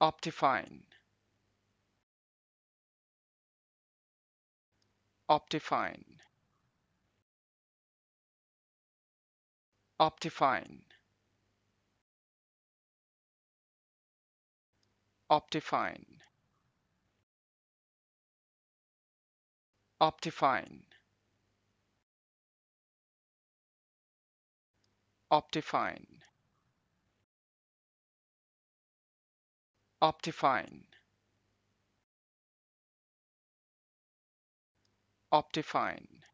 Optifine Optifine Optifine Optifine Optifine Optifine Optifine Optifine